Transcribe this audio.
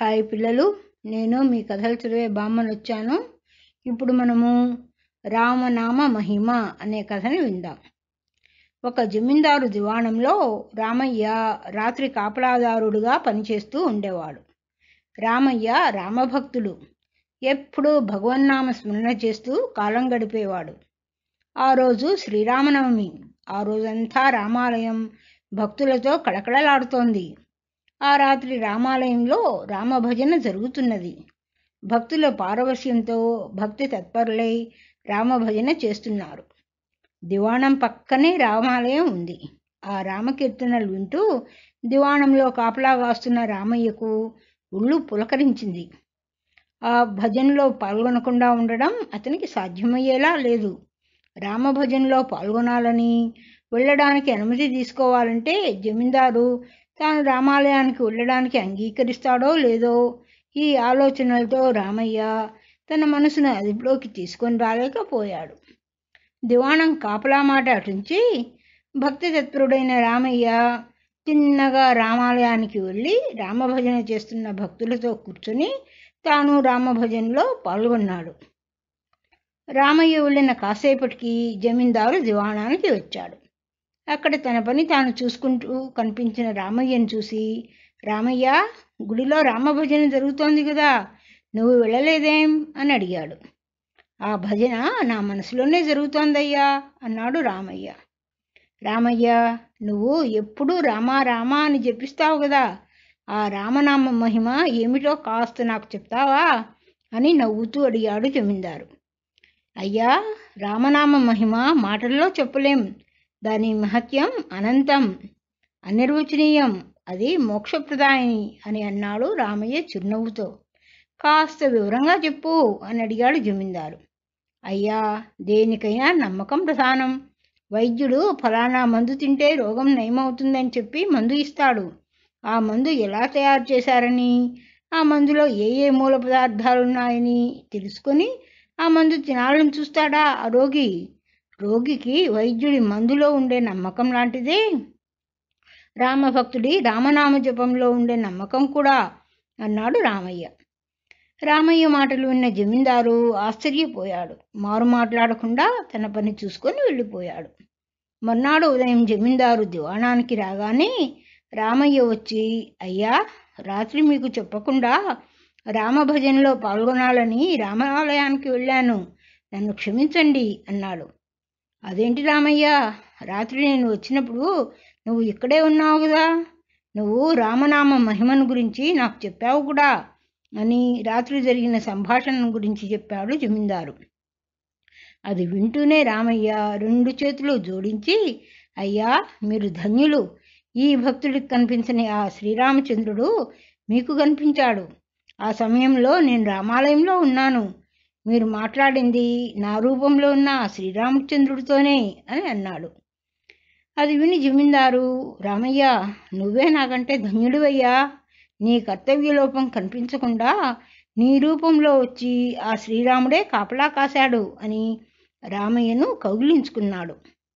hi పిల్లలు నేను మీ కథలు చదివే బామ్మను వచ్చాను ఇప్పుడు మనము రామనామ మహిమ అనే కథని విందాం ఒక జమీందారు దివాణంలో రామయ్య రాత్రి కాపలాదారుడుగా పనిచేస్తూ ఉండేవాడు రామయ్య రామభక్తుడు ఎప్పుడూ భగవన్నామ స్మరణ చేస్తూ కాలం గడిపేవాడు ఆ రోజు శ్రీరామనవమి ఆ రోజంతా రామాలయం భక్తులతో కళకళలాడుతోంది ఆ రాత్రి రామాలయంలో రామభజన జరుగుతున్నది భక్తుల పారవశ్యంతో భక్తి తత్పరులై రామభజన చేస్తున్నారు దివాణం పక్కనే రామాలయం ఉంది ఆ రామకీర్తనలు వింటూ దివాణంలో కాపలా కాస్తున్న రామయ్యకు ఉళ్ళు పులకరించింది ఆ భజనలో పాల్గొనకుండా ఉండడం అతనికి సాధ్యమయ్యేలా లేదు రామభజనలో పాల్గొనాలని వెళ్ళడానికి అనుమతి తీసుకోవాలంటే జమీందారు తాను రామాలయానికి వెళ్ళడానికి అంగీకరిస్తాడో లేదో ఈ ఆలోచనలతో రామయ్య తన మనసును అదుపులోకి తీసుకొని రాలేకపోయాడు దివాణం కాపలా మాట అటుంచి భక్తి తత్పరుడైన రామయ్య చిన్నగా రామాలయానికి వెళ్ళి రామభజన చేస్తున్న భక్తులతో కూర్చుని తాను రామభజనలో పాల్గొన్నాడు రామయ్య వెళ్ళిన కాసేపటికి జమీందారు దివాణానికి వచ్చాడు అక్కడ తన పని తాను చూసుకుంటూ కనిపించిన రామయ్యను చూసి రామయ్య గుడిలో రామభజన జరుగుతోంది కదా నువ్వు వెళ్ళలేదేం అని అడిగాడు ఆ భజన నా మనసులోనే జరుగుతోందయ్యా అన్నాడు రామయ్య రామయ్య నువ్వు ఎప్పుడూ రామా రామా అని జపిస్తావు కదా ఆ రామనామ మహిమ ఏమిటో కాస్త నాకు చెప్తావా అని నవ్వుతూ అడిగాడు జమీందారు అయ్యా రామనామ మహిమ మాటల్లో చెప్పలేం దాని మహత్యం అనంతం అనిర్వచనీయం అది మోక్షప్రదాయని అని అన్నాడు రామయ్య చిరునవ్వుతో కాస్త వివరంగా చెప్పు అని అడిగాడు జమీందారు అయ్యా దేనికైనా నమ్మకం ప్రధానం వైద్యుడు ఫలానా మందు తింటే రోగం నయమవుతుందని చెప్పి మందు ఇస్తాడు ఆ మందు ఎలా తయారు చేశారని ఆ మందులో ఏ ఏ మూల పదార్థాలున్నాయని తెలుసుకొని ఆ మందు తినాలని చూస్తాడా ఆ రోగి రోగికి వైద్యుడి మందులో ఉండే నమ్మకం లాంటిదే రామభక్తుడి రామనామ జపంలో ఉండే నమ్మకం కూడా అన్నాడు రామయ్య రామయ్య మాటలు విన్న జమీందారు ఆశ్చర్యపోయాడు మారు మాట్లాడకుండా తన పని చూసుకొని వెళ్ళిపోయాడు మర్నాడు ఉదయం జమీందారు దివాణానికి రాగానే రామయ్య వచ్చి అయ్యా రాత్రి మీకు చెప్పకుండా రామభజనలో పాల్గొనాలని రామాలయానికి వెళ్ళాను నన్ను క్షమించండి అన్నాడు అదేంటి రామయ్య రాత్రి నేను వచ్చినప్పుడు నువ్వు ఇక్కడే ఉన్నావు కదా నువ్వు రామనామ మహిమను గురించి నాకు చెప్పావు కూడా అని రాత్రి జరిగిన సంభాషణ గురించి చెప్పాడు జమీందారు అది వింటూనే రామయ్య రెండు చేతులు జోడించి అయ్యా మీరు ధన్యులు ఈ భక్తుడికి కనిపించని ఆ శ్రీరామచంద్రుడు మీకు కనిపించాడు ఆ సమయంలో నేను రామాలయంలో ఉన్నాను మీరు మాట్లాడింది నా రూపంలో ఉన్న శ్రీరామచంద్రుడితోనే అని అన్నాడు అది విని జమీందారు రామయ్య నువ్వే నాకంటే ధన్యుడివయ్యా నీ కర్తవ్యలోపం కనిపించకుండా నీ రూపంలో వచ్చి ఆ శ్రీరాముడే కాపలా కాశాడు అని రామయ్యను కౌగిలించుకున్నాడు